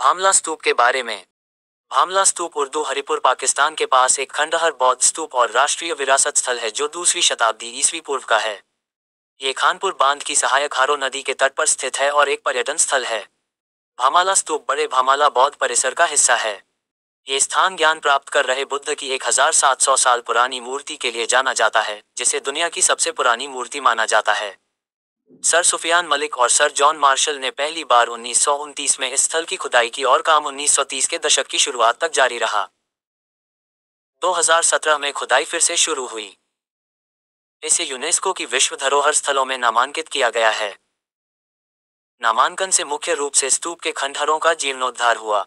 भामला स्तूप के बारे में भामला स्तूप उर्दू हरिपुर पाकिस्तान के पास एक खंडहर बौद्ध स्तूप और राष्ट्रीय विरासत स्थल है जो दूसरी शताब्दी ईस्वी पूर्व का है ये खानपुर बांध की सहायक हारो नदी के तट पर स्थित है और एक पर्यटन स्थल है भामाला स्तूप बड़े भामाला बौद्ध परिसर का हिस्सा है ये स्थान ज्ञान प्राप्त कर रहे बुद्ध की 1700 साल पुरानी मूर्ति के लिए जाना जाता है जिसे दुनिया की सबसे पुरानी मूर्ति माना जाता है सर सुफियान मलिक और सर जॉन मार्शल ने पहली बार उन्नीस में इस स्थल की खुदाई की और काम 1930 के दशक की शुरुआत तक जारी रहा 2017 में खुदाई फिर से शुरू हुई इसे यूनेस्को की विश्व धरोहर स्थलों में नामांकित किया गया है नामांकन से मुख्य रूप से स्तूप के खंडहरों का जीर्णोद्धार हुआ